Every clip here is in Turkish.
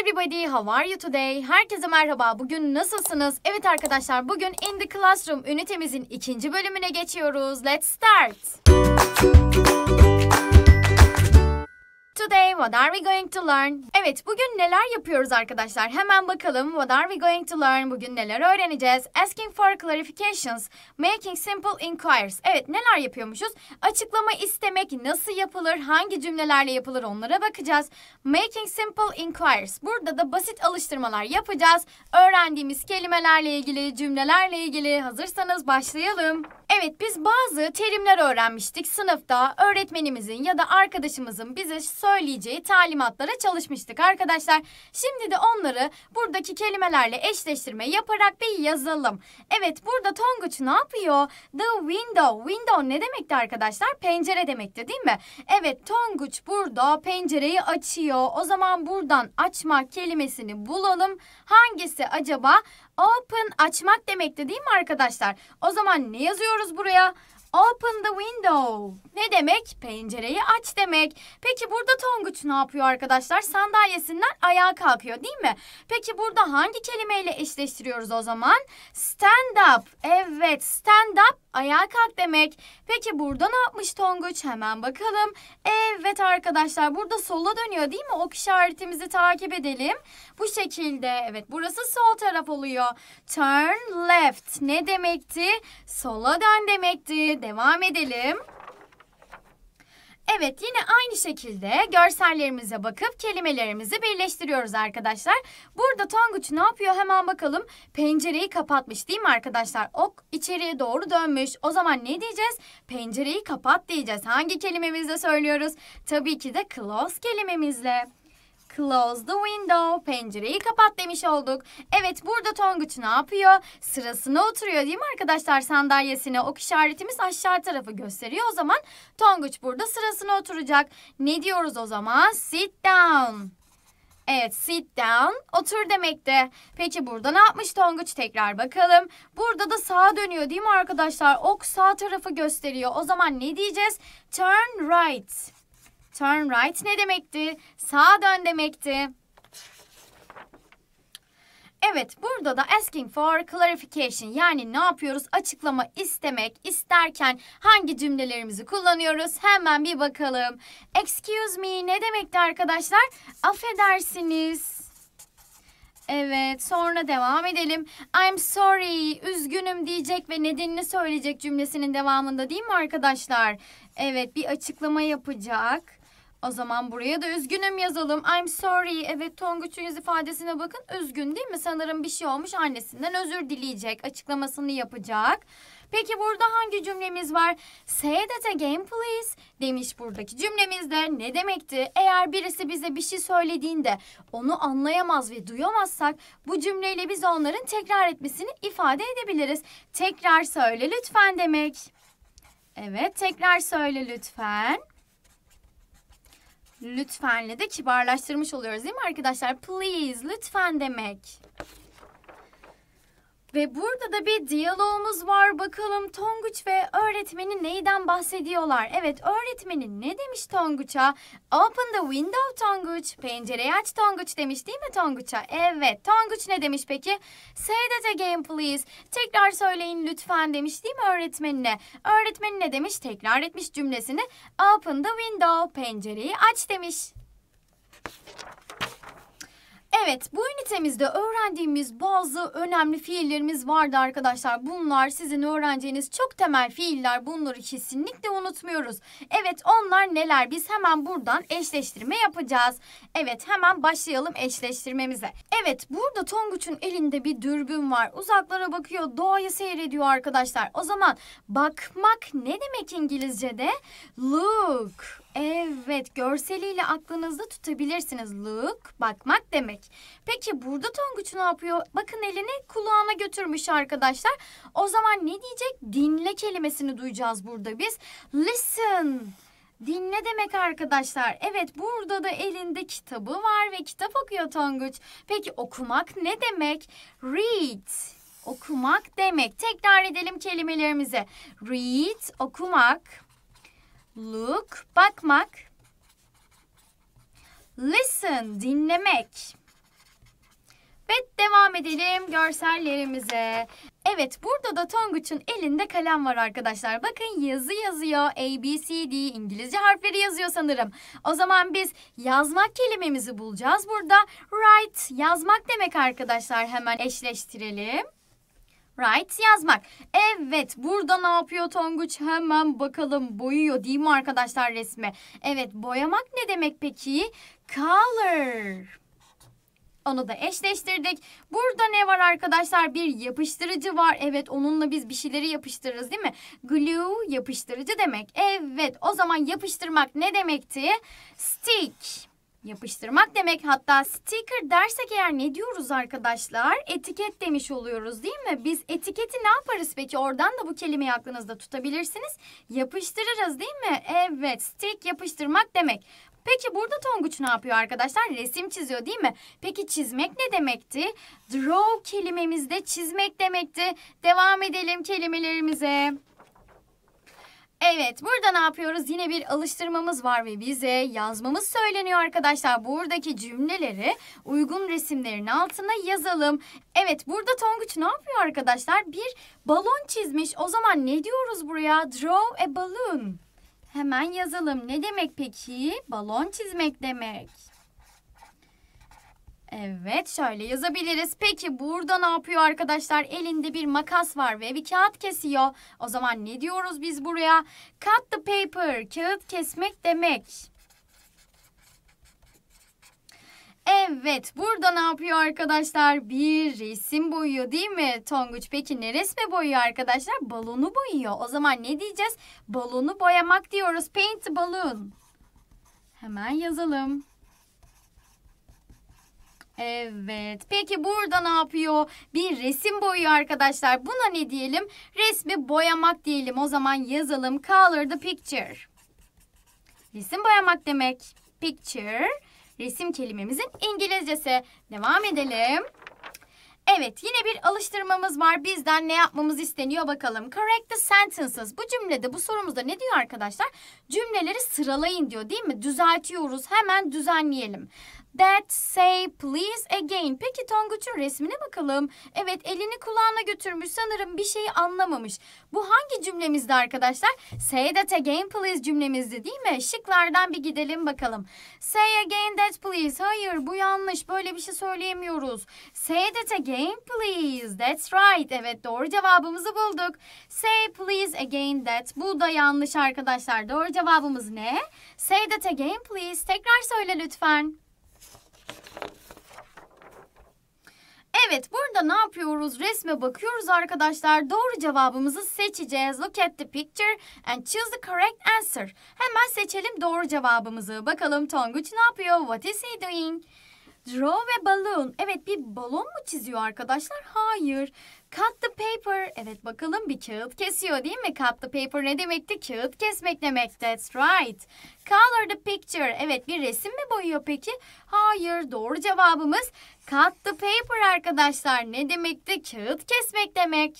everybody, how are you today? Herkese merhaba, bugün nasılsınız? Evet arkadaşlar, bugün In The Classroom ünitemizin ikinci bölümüne geçiyoruz. Let's start! today? What are we going to learn? Evet bugün neler yapıyoruz arkadaşlar? Hemen bakalım what are we going to learn? Bugün neler öğreneceğiz? Asking for clarifications, making simple inquiries. Evet neler yapıyormuşuz? Açıklama istemek nasıl yapılır? Hangi cümlelerle yapılır? Onlara bakacağız. Making simple inquiries. Burada da basit alıştırmalar yapacağız. Öğrendiğimiz kelimelerle ilgili, cümlelerle ilgili. Hazırsanız başlayalım. Evet biz bazı terimler öğrenmiştik sınıfta öğretmenimizin ya da arkadaşımızın bize söyleyeceği talimatlara çalışmıştık arkadaşlar. Şimdi de onları buradaki kelimelerle eşleştirme yaparak bir yazalım. Evet burada Tonguç ne yapıyor? The window. Window ne demekti arkadaşlar? Pencere demekti değil mi? Evet Tonguç burada pencereyi açıyor. O zaman buradan açmak kelimesini bulalım. Hangisi acaba? Open açmak demekti değil mi arkadaşlar? O zaman ne yazıyoruz buraya? Open the window. Ne demek? Pencereyi aç demek. Peki burada Tonguç ne yapıyor arkadaşlar? Sandalyesinden ayağa kalkıyor değil mi? Peki burada hangi kelimeyle eşleştiriyoruz o zaman? Stand up. Evet stand up ayağa kalk demek. Peki burada ne yapmış Tonguç? Hemen bakalım. Evet arkadaşlar burada sola dönüyor değil mi? Ok işaretimizi takip edelim. Bu şekilde evet burası sol taraf oluyor. Turn left ne demekti? Sola dön demekti devam edelim. Evet yine aynı şekilde görsellerimize bakıp kelimelerimizi birleştiriyoruz arkadaşlar. Burada Tonguç ne yapıyor hemen bakalım. Pencereyi kapatmış değil mi arkadaşlar? Ok içeriye doğru dönmüş. O zaman ne diyeceğiz? Pencereyi kapat diyeceğiz. Hangi kelimemizle söylüyoruz? Tabii ki de close kelimemizle. Close the window. Pencereyi kapat demiş olduk. Evet burada Tonguç ne yapıyor? Sırasına oturuyor değil mi arkadaşlar sandalyesine? Ok işaretimiz aşağı tarafı gösteriyor. O zaman Tonguç burada sırasına oturacak. Ne diyoruz o zaman? Sit down. Evet sit down otur demekti. Peki burada ne yapmış Tonguç tekrar bakalım. Burada da sağa dönüyor değil mi arkadaşlar? Ok sağ tarafı gösteriyor. O zaman ne diyeceğiz? Turn right. Turn right ne demekti? Sağa dön demekti. Evet burada da asking for clarification yani ne yapıyoruz? Açıklama istemek isterken hangi cümlelerimizi kullanıyoruz? Hemen bir bakalım. Excuse me ne demekti arkadaşlar? Affedersiniz. Evet sonra devam edelim. I'm sorry üzgünüm diyecek ve nedenini söyleyecek cümlesinin devamında değil mi arkadaşlar? Evet bir açıklama yapacak. O zaman buraya da üzgünüm yazalım. I'm sorry. Evet Tonguç'un yüz ifadesine bakın. Üzgün değil mi? Sanırım bir şey olmuş. Annesinden özür dileyecek. Açıklamasını yapacak. Peki burada hangi cümlemiz var? Say that again please demiş buradaki cümlemizde ne demekti? Eğer birisi bize bir şey söylediğinde onu anlayamaz ve duyamazsak bu cümleyle biz onların tekrar etmesini ifade edebiliriz. Tekrar söyle lütfen demek. Evet tekrar söyle lütfen lütfenle de kibarlaştırmış oluyoruz değil mi arkadaşlar? Please, lütfen demek. Ve burada da bir diyalogumuz var. Bakalım Tonguç ve öğretmenin neyden bahsediyorlar? Evet öğretmenin ne demiş Tonguç'a? Open the window Tonguç. Pencereyi aç Tonguç demiş değil mi Tonguç'a? Evet. Tonguç ne demiş peki? Say that again please. Tekrar söyleyin lütfen demiş değil mi öğretmenine? Öğretmenin ne demiş? Tekrar etmiş cümlesini. Open the window. Pencereyi aç demiş. Evet, bu ünitemizde öğrendiğimiz bazı önemli fiillerimiz vardı arkadaşlar. Bunlar sizin öğreneceğiniz çok temel fiiller. Bunları kesinlikle unutmuyoruz. Evet, onlar neler? Biz hemen buradan eşleştirme yapacağız. Evet, hemen başlayalım eşleştirmemize. Evet, burada Tonguç'un elinde bir dürbün var. Uzaklara bakıyor, doğayı seyrediyor arkadaşlar. O zaman bakmak ne demek İngilizce'de? Look. Evet, görseliyle aklınızda tutabilirsiniz. Look, bakmak demek. Peki burada Tonguç ne yapıyor? Bakın elini kulağına götürmüş arkadaşlar. O zaman ne diyecek? Dinle kelimesini duyacağız burada biz. Listen. Dinle demek arkadaşlar. Evet burada da elinde kitabı var ve kitap okuyor Tonguç. Peki okumak ne demek? Read okumak demek. Tekrar edelim kelimelerimizi. Read okumak. Look, bakmak. Listen, dinlemek. Ve devam edelim görsellerimize. Evet burada da Tonguç'un elinde kalem var arkadaşlar. Bakın yazı yazıyor. A, B, C, D İngilizce harfleri yazıyor sanırım. O zaman biz yazmak kelimemizi bulacağız burada. Write yazmak demek arkadaşlar. Hemen eşleştirelim. Right yazmak. Evet burada ne yapıyor Tonguç? Hemen bakalım boyuyor değil mi arkadaşlar resme? Evet boyamak ne demek peki? Color. Onu da eşleştirdik. Burada ne var arkadaşlar? Bir yapıştırıcı var. Evet onunla biz bir şeyleri yapıştırırız değil mi? Glue yapıştırıcı demek. Evet o zaman yapıştırmak ne demekti? Stick. Yapıştırmak demek hatta sticker dersek eğer ne diyoruz arkadaşlar? Etiket demiş oluyoruz değil mi? Biz etiketi ne yaparız peki? Oradan da bu kelimeyi aklınızda tutabilirsiniz. Yapıştırırız değil mi? Evet stick yapıştırmak demek. Peki burada Tonguç ne yapıyor arkadaşlar? Resim çiziyor değil mi? Peki çizmek ne demekti? Draw kelimemizde çizmek demekti. Devam edelim kelimelerimize. Evet, burada ne yapıyoruz? Yine bir alıştırmamız var ve bize yazmamız söyleniyor arkadaşlar. Buradaki cümleleri uygun resimlerin altına yazalım. Evet, burada Tonguç ne yapıyor arkadaşlar? Bir balon çizmiş. O zaman ne diyoruz buraya? Draw a balloon. Hemen yazalım. Ne demek peki? Balon çizmek demek. Evet şöyle yazabiliriz. Peki burada ne yapıyor arkadaşlar? Elinde bir makas var ve bir kağıt kesiyor. O zaman ne diyoruz biz buraya? Cut the paper. Kağıt kesmek demek. Evet burada ne yapıyor arkadaşlar? Bir resim boyuyor değil mi Tonguç? Peki ne resme boyuyor arkadaşlar? Balonu boyuyor. O zaman ne diyeceğiz? Balonu boyamak diyoruz. Paint the balloon. Hemen yazalım. Evet. Peki burada ne yapıyor? Bir resim boyuyor arkadaşlar. Buna ne diyelim? Resmi boyamak diyelim. O zaman yazalım. Color the picture. Resim boyamak demek. Picture. Resim kelimemizin İngilizcesi. Devam edelim. Evet yine bir alıştırmamız var. Bizden ne yapmamız isteniyor bakalım. Correct the sentences. Bu cümlede bu sorumuzda ne diyor arkadaşlar? Cümleleri sıralayın diyor değil mi? Düzeltiyoruz. Hemen düzenleyelim. That say please again. Peki Tonguç'un resmine bakalım. Evet elini kulağına götürmüş sanırım bir şeyi anlamamış. Bu hangi cümlemizdi arkadaşlar? Say that again please cümlemizdi değil mi? Şıklardan bir gidelim bakalım. Say again that please. Hayır bu yanlış böyle bir şey söyleyemiyoruz. Say that again please. That's right. Evet doğru cevabımızı bulduk. Say please again that. Bu da yanlış arkadaşlar. Doğru cevabımız ne? Say that again please. Tekrar söyle lütfen. Evet burada ne yapıyoruz? Resme bakıyoruz arkadaşlar. Doğru cevabımızı seçeceğiz. Look at the picture and choose the correct answer. Hemen seçelim doğru cevabımızı. Bakalım Tonguç ne yapıyor? What is he doing? Draw a balloon. Evet bir balon mu çiziyor arkadaşlar? Hayır. Cut the paper. Evet bakalım bir kağıt kesiyor değil mi? Cut the paper ne demekti? Kağıt kesmek demek. That's right. Color the picture. Evet bir resim mi boyuyor peki? Hayır doğru cevabımız cut the paper arkadaşlar. Ne demekti? Kağıt kesmek demek.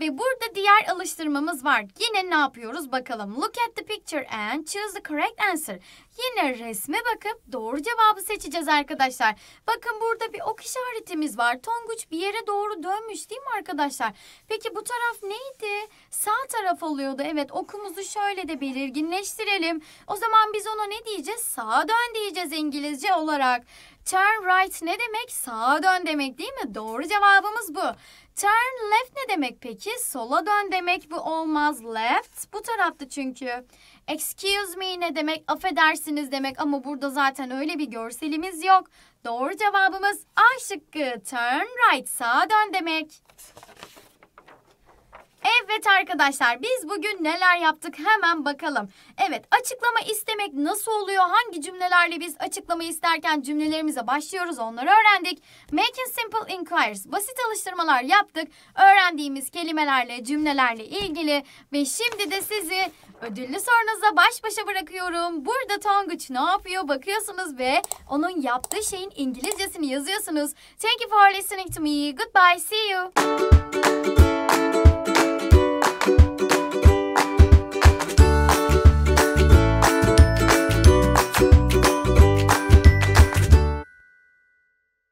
Ve burada diğer alıştırmamız var. Yine ne yapıyoruz bakalım. Look at the picture and choose the correct answer. Yine resme bakıp doğru cevabı seçeceğiz arkadaşlar. Bakın burada bir ok işaretimiz var. Tonguç bir yere doğru dönmüş değil mi arkadaşlar? Peki bu taraf neydi? Sağ taraf oluyordu. Evet okumuzu şöyle de belirginleştirelim. O zaman biz ona ne diyeceğiz? Sağa dön diyeceğiz İngilizce olarak. Turn right ne demek? Sağa dön demek değil mi? Doğru cevabımız bu. Turn left ne demek peki? Sola dön demek bu olmaz. Left bu tarafta çünkü. Excuse me ne demek? Affedersiniz demek ama burada zaten öyle bir görselimiz yok. Doğru cevabımız A şıkkı. Turn right sağa dön demek. Evet arkadaşlar biz bugün neler yaptık hemen bakalım. Evet açıklama istemek nasıl oluyor? Hangi cümlelerle biz açıklama isterken cümlelerimize başlıyoruz onları öğrendik. Making simple inquiries basit alıştırmalar yaptık. Öğrendiğimiz kelimelerle cümlelerle ilgili ve şimdi de sizi ödüllü sorunuzla baş başa bırakıyorum. Burada Tonguç ne yapıyor bakıyorsunuz ve onun yaptığı şeyin İngilizcesini yazıyorsunuz. Thank you for listening to me. Goodbye. See you.